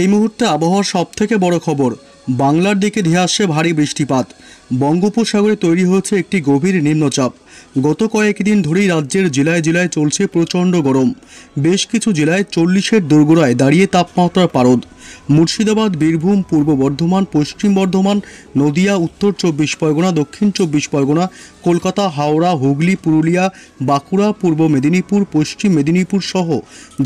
এই মুহূর্তে আবহাওয়ার সবথেকে বড় খবর বাংলার দিকে ধেয়ে আসছে ভারী বৃষ্টিপাত বঙ্গোপসাগরে তৈরি হচ্ছে একটি গভীর নিম্নচাপ গত কয়েকদিন ধরেই রাজ্যের জেলায় জেলায় চলছে প্রচণ্ড গরম বেশ কিছু জেলায় চল্লিশের দোরগোড়ায় দাঁড়িয়ে তাপমাত্রার পারদ মুর্শিদাবাদ বীরভূম পূর্ব বর্ধমান পশ্চিম বর্ধমান নদিয়া উত্তর চব্বিশ পরগনা দক্ষিণ চব্বিশ পরগনা কলকাতা হাওড়া হুগলি পুরুলিয়া বাঁকুড়া পূর্ব মেদিনীপুর পশ্চিম মেদিনীপুর সহ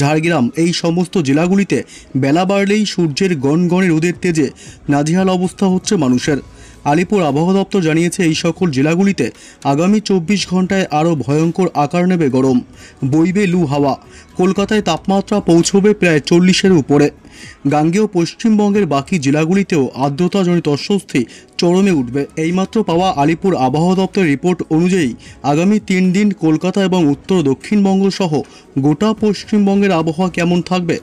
ঝাড়গ্রাম এই সমস্ত জেলাগুলিতে বেলা বাড়লেই সূর্যের গণগণে রোদের তেজে নাজিহাল অবস্থা হচ্ছে মানুষের আলিপুর আবহাওয়া দপ্তর জানিয়েছে এই সকল জেলাগুলিতে আগামী চব্বিশ ঘন্টায় আরও ভয়ঙ্কর আকার নেবে গরম বইবে লু হাওয়া কলকাতায় তাপমাত্রা পৌঁছবে প্রায় চল্লিশের উপরে গাঙ্গেয় পশ্চিমবঙ্গের বাকি জেলাগুলিতেও আর্দ্রতাজনিত অস্বস্তি চরমে উঠবে এইমাত্র পাওয়া আলিপুর আবহাওয়া দপ্তরের রিপোর্ট অনুযায়ী আগামী তিন দিন কলকাতা এবং উত্তর দক্ষিণবঙ্গ সহ গোটা পশ্চিমবঙ্গের আবহাওয়া কেমন থাকবে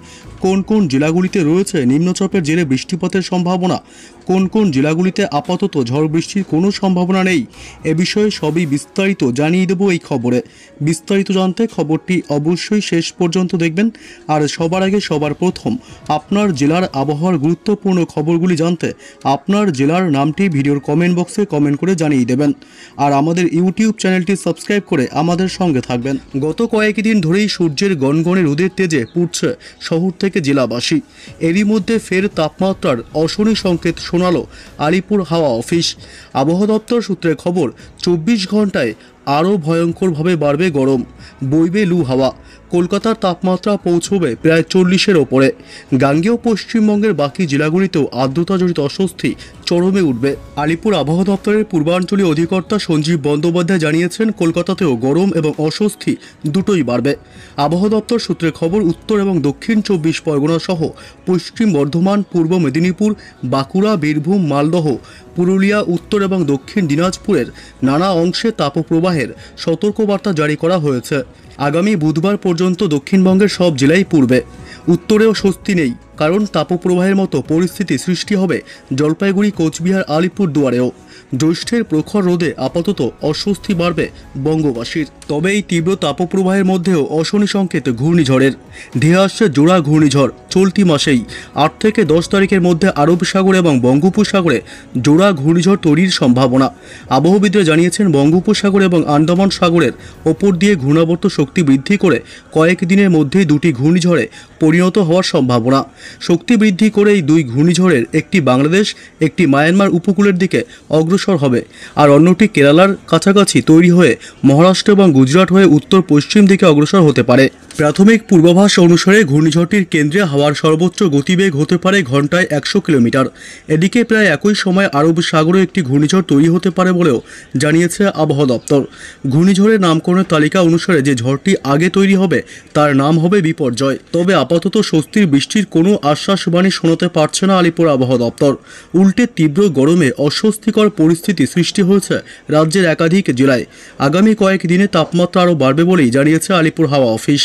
কোন কোন জেলাগুলিতে রয়েছে নিম্নচাপের জেরে বৃষ্টিপাতের সম্ভাবনা কোন কোন জেলাগুলিতে আপাতত ঝড় বৃষ্টির কোনো সম্ভাবনা নেই এ বিষয়ে সবই বিস্তারিত জানিয়ে দেব এই খবরে বিস্তারিত জানতে খবরটি অবশ্যই শেষ পর্যন্ত দেখবেন আর সবার আগে সবার প্রথম আপ আপনার জেলার আবহাওয়ার গুরুত্বপূর্ণ খবরগুলি জানতে আপনার জেলার নামটি ভিডিওর কমেন্ট বক্সে কমেন্ট করে জানিয়ে দেবেন আর আমাদের ইউটিউব চ্যানেলটি সাবস্ক্রাইব করে আমাদের সঙ্গে থাকবেন গত কয়েক দিন ধরেই সূর্যের গনগনে রোদের তেজে পুড়ছে শহর থেকে জেলাবাসী এরই মধ্যে ফের তাপমাত্রার অশনি সংকেত শোনালো আলিপুর হাওয়া অফিস আবহাওয়া দপ্তর সূত্রে খবর চব্বিশ ঘন্টায় আরও ভয়ঙ্করভাবে বাড়বে গরম বইবে লু হাওয়া কলকাতার তাপমাত্রা পৌঁছবে প্রায় চল্লিশের ওপরে গাঙ্গেয় পশ্চিমবঙ্গের বাকি জেলাগুলিতেও আর্দ্রতাজনিত অস্বস্তি চরমে উঠবে আলিপুর আবহাওয়া দপ্তরের পূর্বাঞ্চলীয় অধিকর্তা সঞ্জীব বন্দ্যোপাধ্যায় জানিয়েছেন কলকাতাতেও গরম এবং অস্বস্তি দুটোই বাড়বে আবহাওয়া দপ্তর সূত্রে খবর উত্তর এবং দক্ষিণ চব্বিশ পরগনা সহ পশ্চিম বর্ধমান পূর্ব মেদিনীপুর বাঁকুড়া বীরভূম মালদহ পুরুলিয়া উত্তর এবং দক্ষিণ দিনাজপুরের নানা অংশে তাপপ্রবাহের সতর্কবার্তা জারি করা হয়েছে আগামী বুধবার পর্যন্ত দক্ষিণবঙ্গের সব জেলাই পূর্বে উত্তরেও স্বস্তি নেই কারণ তাপপ্রবাহের মতো পরিস্থিতি সৃষ্টি হবে জলপাইগুড়ি কোচবিহার আলিপুর দুয়ারেও জ্যৈষ্ঠের প্রখর রোদে আপাতত অস্বস্তি বাড়বে বঙ্গবাসীর তবে এই তীব্র তাপপ্রবাহের মধ্যেও অশনি সংকেত ঘূর্ণিঝড়ের ধেয়ে আসছে জোড়া ঘূর্ণিঝড় চলতি মাসেই আট থেকে দশ তারিখের মধ্যে আরব সাগর এবং বঙ্গোপসাগরে জোড়া ঘূর্ণিঝড় তৈরির সম্ভাবনা আবহবিদরা জানিয়েছেন বঙ্গোপসাগর এবং আন্দামান সাগরের ওপর দিয়ে ঘূর্ণাবর্ত শক্তি বৃদ্ধি করে কয়েক দিনের মধ্যেই দুটি ঘূর্ণিঝড়ে পরিণত হওয়ার সম্ভাবনা শক্তি বৃদ্ধি করে এই দুই ঘূর্ণিঝড়ের একটি বাংলাদেশ একটি মায়ানমার উপকূলের দিকে অগ্র অগ্রসর হবে আর অন্যটি কেরালার কাছাকাছি তৈরি হয়ে মহারাষ্ট্র এবং গুজরাট হয়ে উত্তর পশ্চিম দিকে অগ্রসর হতে পারে প্রাথমিক পূর্বাভাস অনুসারে ঘূর্ণিঝড়টির কেন্দ্রে হাওয়ার সর্বোচ্চ গতিবেগ হতে পারে ঘন্টায় একশো কিলোমিটার এদিকে প্রায় একই সময় আরব সাগরে একটি ঘূর্ণিঝড় তৈরি হতে পারে বলেও জানিয়েছে আবহাওয়া দপ্তর ঘূর্ণিঝড়ের নামকরণের তালিকা অনুসারে যে ঝড়টি আগে তৈরি হবে তার নাম হবে বিপর্যয় তবে আপাতত স্বস্তির বৃষ্টির কোনো আশ্বাসবাণী শোনাতে পারছে না আলিপুর আবহাওয়া দপ্তর উল্টে তীব্র গরমে অস্বস্তিকর পরিস্থিতি সৃষ্টি হয়েছে রাজ্যের একাধিক জেলায় আগামী কয়েক দিনে তাপমাত্রা আরও বাড়বে বলেই জানিয়েছে আলিপুর হাওয়া অফিস